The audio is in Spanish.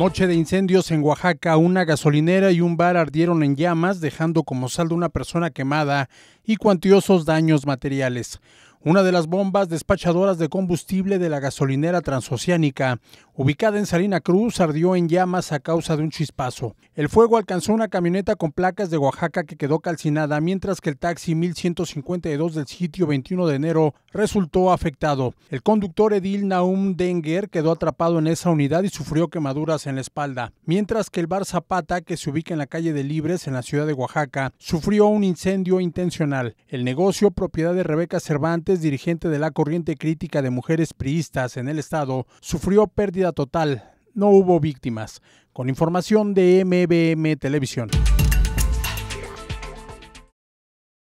Noche de incendios en Oaxaca, una gasolinera y un bar ardieron en llamas, dejando como saldo una persona quemada y cuantiosos daños materiales. Una de las bombas despachadoras de combustible de la gasolinera transoceánica ubicada en Salina Cruz, ardió en llamas a causa de un chispazo. El fuego alcanzó una camioneta con placas de Oaxaca que quedó calcinada, mientras que el taxi 1152 del sitio 21 de enero resultó afectado. El conductor Edil Naum Denger quedó atrapado en esa unidad y sufrió quemaduras en la espalda, mientras que el bar Zapata, que se ubica en la calle de Libres en la ciudad de Oaxaca, sufrió un incendio intencional. El negocio, propiedad de Rebeca Cervantes, dirigente de la corriente crítica de mujeres priistas en el estado, sufrió pérdida total. No hubo víctimas. Con información de MBM Televisión.